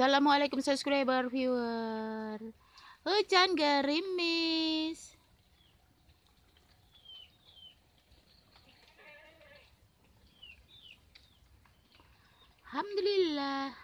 Assalamualaikum subscriber viewer. Hujan gerimis. Alhamdulillah.